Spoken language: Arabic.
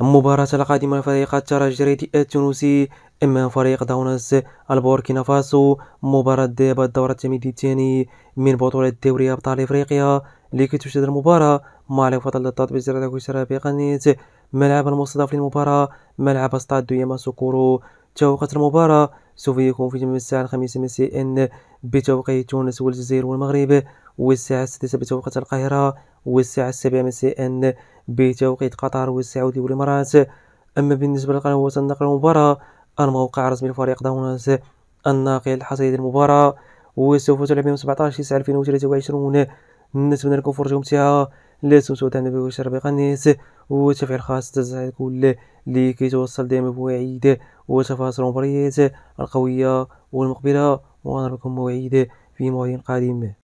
المباراة القادمة فريق الترجي التونسي أمام فريق داونس البوركينا فاسو مباراة دابا الدورة التمهيدية الثاني من بطولة دوري أبطال إفريقيا لكي تشهد المباراة معرفة للتطبيق زرادة كسرى بقناة ملعب المستضاف للمباراة ملعب استاد ياماسوكورو توقيت المباراة سوف يكون في الساعة الخامسة مساء بتوقيت تونس والجزائر والمغرب والساعة السادسة بتوقيت القاهرة والساعة السابعة مساء بتوقيت قطر والسعودية والإمارات أما بالنسبة لقنوات النقل المباراة الموقع الرسمي لفريق داونز الناقل الحصري المباراه وسوف تلعب يوم 17 9 2023 نتمنى لكم فرجة ممتعة لا تنسوا دعمنا بوشر بقناس وتفعيل خاص تزعيل كل لكي توصل دائما بوعيد وتفاصيل المباريات القوية والمقبلة ونراكم موعد في موعد قادم